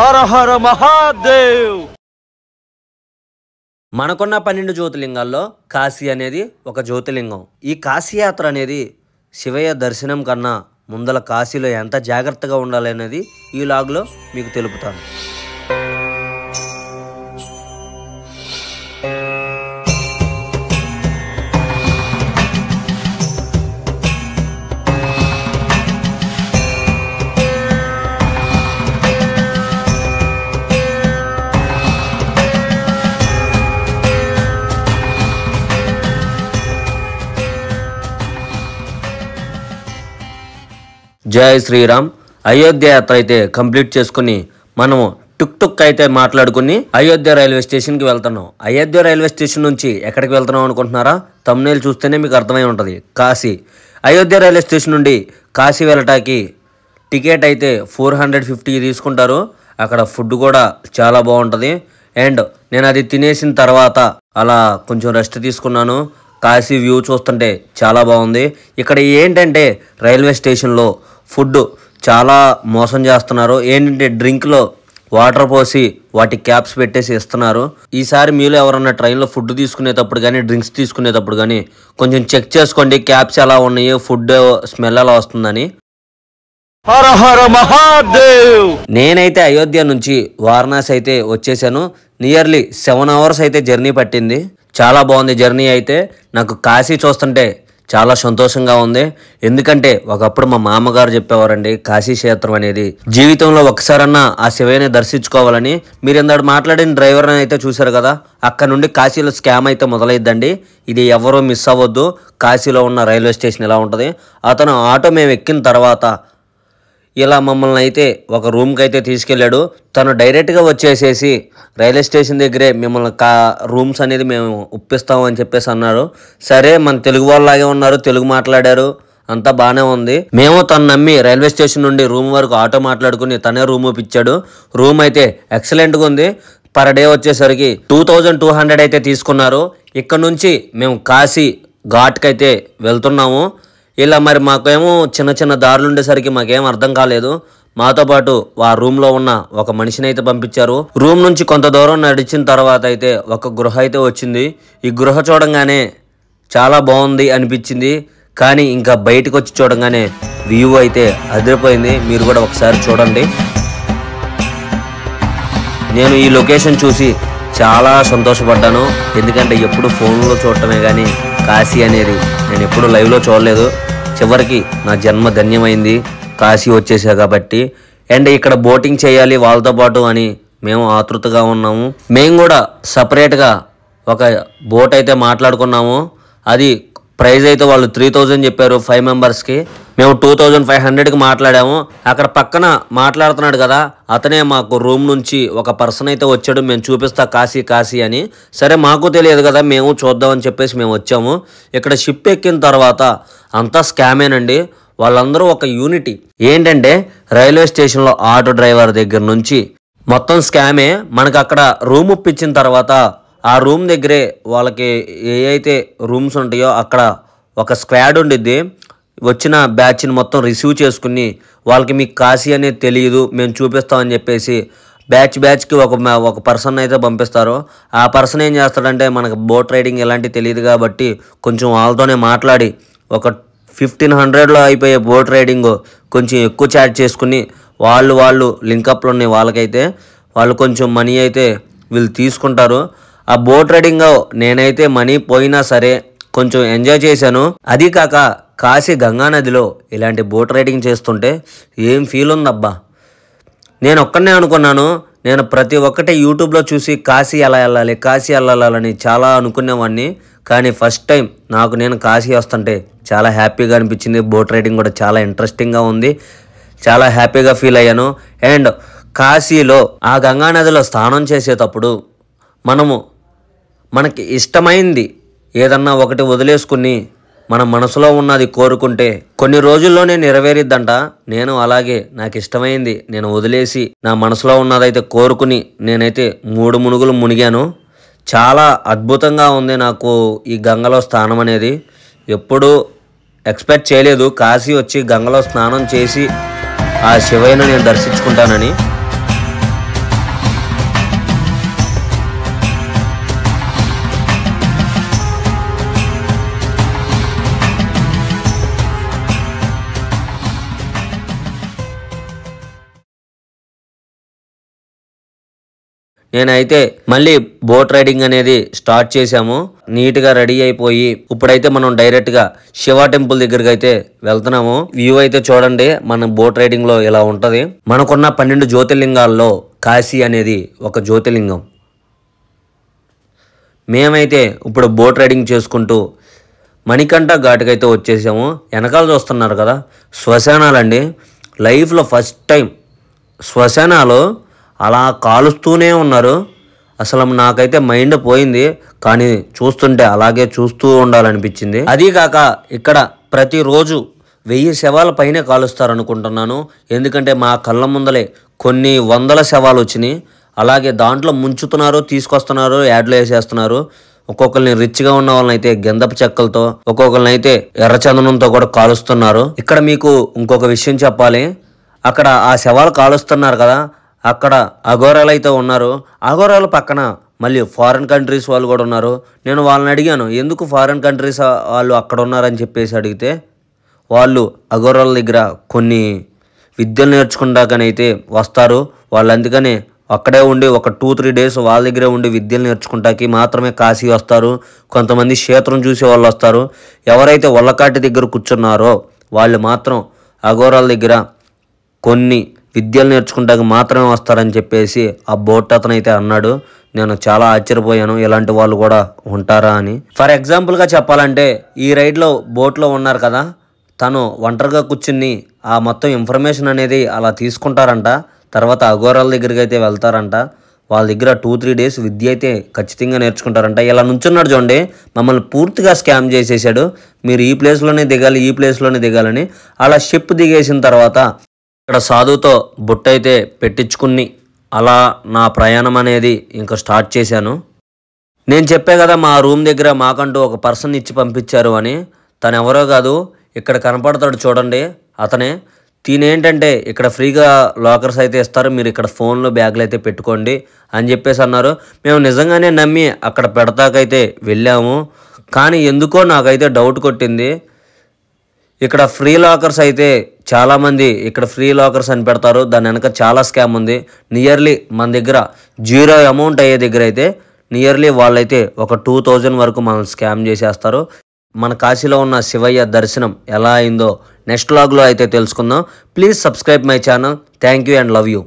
హర హర మహాదేవ్ మనకున్న పన్నెండు జ్యోతిలింగాల్లో కాశీ అనేది ఒక జ్యోతిలింగం ఈ కాశీయాత్ర అనేది శివయ్య దర్శనం కన్నా ముందల కాశీలో ఎంత జాగ్రత్తగా ఉండాలి అనేది ఈ లాగ్లో మీకు తెలుపుతాను జయ శ్రీరామ్ అయోధ్య యాత్ర అయితే కంప్లీట్ చేసుకుని మనము టుక్ టుక్ అయితే మాట్లాడుకుని అయోధ్య రైల్వే స్టేషన్కి వెళ్తున్నాం అయోధ్య రైల్వే స్టేషన్ నుంచి ఎక్కడికి వెళ్తున్నాం అనుకుంటున్నారా తమ్నేలు చూస్తేనే మీకు అర్థమై ఉంటుంది కాశీ అయోధ్య రైల్వే స్టేషన్ నుండి కాశీ వెళ్ళటానికి టికెట్ అయితే ఫోర్ హండ్రెడ్ ఫిఫ్టీ తీసుకుంటారు అక్కడ ఫుడ్ కూడా చాలా బాగుంటుంది అండ్ నేను అది తినేసిన తర్వాత అలా కొంచెం రెస్ట్ తీసుకున్నాను కాశీ వ్యూ చూస్తుంటే చాలా బాగుంది ఇక్కడ ఏంటంటే రైల్వే స్టేషన్లో ఫుడ్ చాలా మోసం చేస్తున్నారు ఏంటంటే డ్రింక్లో వాటర్ పోసి వాటి క్యాప్స్ పెట్టేసి ఇస్తున్నారు ఈసారి మీలో ఎవరన్నా ట్రైన్లో ఫుడ్ తీసుకునేటప్పుడు కానీ డ్రింక్స్ తీసుకునేటప్పుడు కానీ కొంచెం చెక్ చేసుకోండి క్యాప్స్ ఎలా ఉన్నాయి ఫుడ్ స్మెల్ ఎలా వస్తుందని హర హర మహాదేవ్ నేనైతే అయోధ్య నుంచి వారణాసి అయితే వచ్చేసాను నియర్లీ సెవెన్ అవర్స్ అయితే జర్నీ పట్టింది చాలా బాగుంది జర్నీ అయితే నాకు కాశీ చూస్తుంటే చాలా సంతోషంగా ఉంది ఎందుకంటే ఒకప్పుడు మా మామగారు చెప్పేవారండి కాశీ క్షేత్రం అనేది జీవితంలో ఒకసారన్నా ఆ శివయ్యని దర్శించుకోవాలని మీరు ఇందాడు మాట్లాడిన డ్రైవర్ అయితే చూశారు కదా అక్కడ నుండి కాశీలో స్కామ్ అయితే మొదలైద్దండి ఇది ఎవరో మిస్ అవ్వద్దు కాశీలో ఉన్న రైల్వే స్టేషన్ ఎలా ఉంటుంది అతను ఆటో మేము ఎక్కిన తర్వాత ఇలా మమ్మల్ని అయితే ఒక రూమ్కి అయితే తీసుకెళ్ళాడు తను డైరెక్ట్గా వచ్చేసేసి రైల్వే స్టేషన్ దగ్గరే మిమ్మల్ని కా రూమ్స్ అనేది మేము ఒప్పిస్తాం అని చెప్పేసి అన్నారు సరే మన తెలుగు వాళ్ళలాగే ఉన్నారు తెలుగు మాట్లాడారు అంతా బాగానే ఉంది మేము తను నమ్మి రైల్వే స్టేషన్ నుండి రూమ్ వరకు ఆటో మాట్లాడుకుని తనే రూమ్ ఇప్పించాడు రూమ్ అయితే ఎక్సలెంట్గా ఉంది పర్ డే వచ్చేసరికి టూ థౌజండ్ టూ హండ్రెడ్ అయితే తీసుకున్నారు ఇక్కడ నుంచి మేము కాశీ ఘాట్కి అయితే వెళ్తున్నాము ఇలా మరి మాకేమో చిన్న చిన్న దారులు ఉండేసరికి మాకేం అర్థం కాలేదు మాతో పాటు ఆ రూమ్లో ఉన్న ఒక మనిషిని అయితే పంపించారు రూమ్ నుంచి కొంత దూరం నడిచిన తర్వాత అయితే ఒక గృహ అయితే వచ్చింది ఈ గృహ చూడంగానే చాలా బాగుంది అనిపించింది కానీ ఇంకా బయటకు వచ్చి చూడంగానే వ్యూ అయితే అదిరిపోయింది మీరు కూడా ఒకసారి చూడండి నేను ఈ లొకేషన్ చూసి చాలా సంతోషపడ్డాను ఎందుకంటే ఎప్పుడు ఫోన్లో చూడటమే కానీ కాశీ అనేది నేను ఎప్పుడు లైవ్లో చూడలేదు చివరికి నా జన్మ ధన్యమైంది కాశీ వచ్చేసా కాబట్టి అండ్ ఇక్కడ బోటింగ్ చేయాలి వాళ్ళతో పాటు అని మేము ఆతృతగా ఉన్నాము మేము కూడా సపరేట్గా ఒక బోట్ అయితే మాట్లాడుకున్నాము అది ప్రైజ్ అయితే వాళ్ళు త్రీ థౌజండ్ చెప్పారు ఫైవ్ మెంబర్స్కి మేము టూ థౌజండ్ ఫైవ్ హండ్రెడ్కి మాట్లాడాము అక్కడ పక్కన మాట్లాడుతున్నాడు కదా అతనే మాకు రూమ్ నుంచి ఒక పర్సన్ అయితే వచ్చాడు మేము చూపిస్తా కాశీ కాశీ అని సరే మాకు తెలియదు కదా మేము చూద్దామని చెప్పేసి మేము వచ్చాము ఇక్కడ షిప్ ఎక్కిన తర్వాత అంతా స్కామేనండి వాళ్ళందరూ ఒక యూనిటీ ఏంటంటే రైల్వే స్టేషన్లో ఆటో డ్రైవర్ దగ్గర నుంచి మొత్తం స్కామే మనకు అక్కడ రూమ్ ఇప్పించిన తర్వాత ఆ రూమ్ దగ్గరే వాళ్ళకి ఏ అయితే రూమ్స్ ఉంటాయో అక్కడ ఒక స్క్వాడ్ ఉండిద్ది వచ్చిన బ్యాచ్ని మొత్తం రిసీవ్ చేసుకుని వాళ్ళకి మీకు కాశీ అనేది తెలియదు మేము చూపిస్తామని చెప్పేసి బ్యాచ్ బ్యాచ్కి ఒక ఒక పర్సన్ అయితే పంపిస్తారు ఆ పర్సన్ ఏం చేస్తాడంటే మనకు బోట్ రైడింగ్ ఎలాంటివి తెలియదు కాబట్టి కొంచెం వాళ్ళతోనే మాట్లాడి ఒక ఫిఫ్టీన్ హండ్రెడ్లో అయిపోయే బోట్ రైడింగ్ కొంచెం ఎక్కువ చార్జ్ చేసుకుని వాళ్ళు వాళ్ళు లింకప్లు ఉన్నాయి వాళ్ళకైతే వాళ్ళు కొంచెం మనీ అయితే వీళ్ళు తీసుకుంటారు ఆ బోట్ రైడింగ్ నేనైతే మనీ పోయినా సరే కొంచెం ఎంజాయ్ చేశాను అది కాక కాశీ గంగానదిలో ఇలాంటి బోట్ రైడింగ్ చేస్తుంటే ఏం ఫీల్ ఉందబ్బా నేను ఒక్కనే అనుకున్నాను నేను ప్రతి ఒక్కటి యూట్యూబ్లో చూసి కాశీ ఎలా వెళ్ళాలి కాశీ వెళ్ళాలని చాలా అనుకునేవాడిని కానీ ఫస్ట్ టైం నాకు నేను కాశీ వస్తుంటే చాలా హ్యాపీగా అనిపించింది బోట్ రైడింగ్ కూడా చాలా ఇంట్రెస్టింగ్గా ఉంది చాలా హ్యాపీగా ఫీల్ అయ్యాను అండ్ కాశీలో ఆ గంగానదిలో స్నానం చేసేటప్పుడు మనము మనకి ఇష్టమైంది ఏదన్నా ఒకటి వదిలేసుకుని మన మనసులో ఉన్నది కోరుకుంటే కొన్ని రోజుల్లోనే నెరవేరిద్దంట నేను అలాగే నాకు ఇష్టమైంది నేను వదిలేసి నా మనసులో ఉన్నదైతే కోరుకుని నేనైతే మూడు మునుగులు మునిగాను చాలా అద్భుతంగా ఉంది నాకు ఈ గంగలో స్నానం అనేది ఎప్పుడూ ఎక్స్పెక్ట్ చేయలేదు కాశీ వచ్చి గంగలో స్నానం చేసి ఆ శివయ్యను నేను దర్శించుకుంటానని నేనైతే మళ్ళీ బోట్ రైడింగ్ అనేది స్టార్ట్ చేశాము నీట్గా రెడీ అయిపోయి ఇప్పుడైతే మనం డైరెక్ట్గా శివ టెంపుల్ దగ్గరకు అయితే వెళ్తున్నాము వ్యూ అయితే చూడండి మన బోట్ రైడింగ్లో ఇలా ఉంటుంది మనకున్న పన్నెండు జ్యోతిర్లింగాల్లో కాశీ అనేది ఒక జ్యోతిర్లింగం మేమైతే ఇప్పుడు బోట్ రైడింగ్ చేసుకుంటూ మణికంఠ ఘాటుకైతే వచ్చేసాము వెనకాల చూస్తున్నారు కదా శ్వశానాలండి లైఫ్లో ఫస్ట్ టైం శ్వశానాలు అలా కాలుస్తూనే ఉన్నారు అసలు నాకైతే మైండ్ పోయింది కానీ చూస్తుంటే అలాగే చూస్తూ ఉండాలనిపించింది అదీకాక ఇక్కడ ప్రతిరోజు వెయ్యి శవాల పైనే కాలుస్తారనుకుంటున్నాను ఎందుకంటే మా కళ్ళ ముందలే కొన్ని వందల శవాలు వచ్చినాయి అలాగే దాంట్లో ముంచుతున్నారు తీసుకొస్తున్నారు యాడ్లు వేసేస్తున్నారు ఒక్కొక్కరిని రిచ్గా ఉన్న వాళ్ళని అయితే గెందపు చెక్కలతో ఒక్కొక్కరిని అయితే ఎర్రచందనంతో కూడా కాలుస్తున్నారు ఇక్కడ మీకు ఇంకొక విషయం చెప్పాలి అక్కడ ఆ శవాలు కాలుస్తున్నారు కదా అక్కడ అఘోరాలు అయితే ఉన్నారు అఘోరాల పక్కన మళ్ళీ ఫారిన్ కంట్రీస్ వాళ్ళు కూడా ఉన్నారు నేను వాళ్ళని అడిగాను ఎందుకు ఫారిన్ కంట్రీస్ వాళ్ళు అక్కడ ఉన్నారని చెప్పేసి అడిగితే వాళ్ళు అఘోరాల దగ్గర కొన్ని విద్యలు నేర్చుకుంటాకనైతే వస్తారు వాళ్ళు అందుకనే అక్కడే ఉండి ఒక టూ త్రీ డేస్ వాళ్ళ దగ్గరే ఉండి విద్యలు నేర్చుకుంటాకి మాత్రమే కాశీ వస్తారు కొంతమంది క్షేత్రం చూసే వాళ్ళు వస్తారు ఎవరైతే ఒళ్ళకాటి దగ్గర కూర్చున్నారో వాళ్ళు మాత్రం అఘోరాల దగ్గర కొన్ని విద్యలు నేర్చుకుంటానికి మాత్రమే వస్తారని చెప్పేసి ఆ బోట్ అతనైతే అన్నాడు నేను చాలా ఆశ్చర్యపోయాను ఇలాంటి వాళ్ళు కూడా ఉంటారా అని ఫర్ ఎగ్జాంపుల్గా చెప్పాలంటే ఈ రైడ్లో బోట్లో ఉన్నారు కదా తను ఒంటరిగా కూర్చుని ఆ మొత్తం ఇన్ఫర్మేషన్ అనేది అలా తీసుకుంటారంట తర్వాత అఘోరాల దగ్గరికి అయితే వెళ్తారంట వాళ్ళ దగ్గర టూ త్రీ డేస్ విద్య అయితే ఖచ్చితంగా నేర్చుకుంటారంట ఇలా నుంచున్నాడు చూడండి మమ్మల్ని పూర్తిగా స్కామ్ చేసేసాడు మీరు ఈ ప్లేస్లోనే దిగాలి ఈ ప్లేస్లోనే దిగాలని అలా షిప్ దిగేసిన తర్వాత ఇక్కడ సాధుతో బుట్టయితే పెట్టించుకుని అలా నా ప్రయాణం అనేది ఇంకా స్టార్ట్ చేశాను నేను చెప్పే కదా మా రూమ్ దగ్గర మాకంటూ ఒక పర్సన్ ఇచ్చి పంపించారు అని తను ఎవరో కాదు ఇక్కడ కనపడతాడు చూడండి అతనే ఏంటంటే ఇక్కడ ఫ్రీగా లాకర్స్ అయితే ఇస్తారు మీరు ఇక్కడ ఫోన్లో బ్యాగులు అయితే పెట్టుకోండి అని చెప్పేసి అన్నారు మేము నిజంగానే నమ్మి అక్కడ పెడతాకైతే వెళ్ళాము కానీ ఎందుకో నాకైతే డౌట్ కొట్టింది ఇక్కడ ఫ్రీ లాకర్స్ అయితే చాలామంది ఇక్కడ ఫ్రీ లాకర్స్ అని పెడతారు దాని వెనక చాలా స్కామ్ ఉంది నియర్లీ మన దగ్గర జీరో అమౌంట్ అయ్యే దగ్గర అయితే నియర్లీ వాళ్ళైతే ఒక టూ థౌజండ్ వరకు మనల్ని స్కామ్ చేసేస్తారు మన కాశీలో ఉన్న శివయ్య దర్శనం ఎలా అయిందో నెక్స్ట్ లాగ్లో అయితే తెలుసుకుందాం please subscribe my channel thank you and love you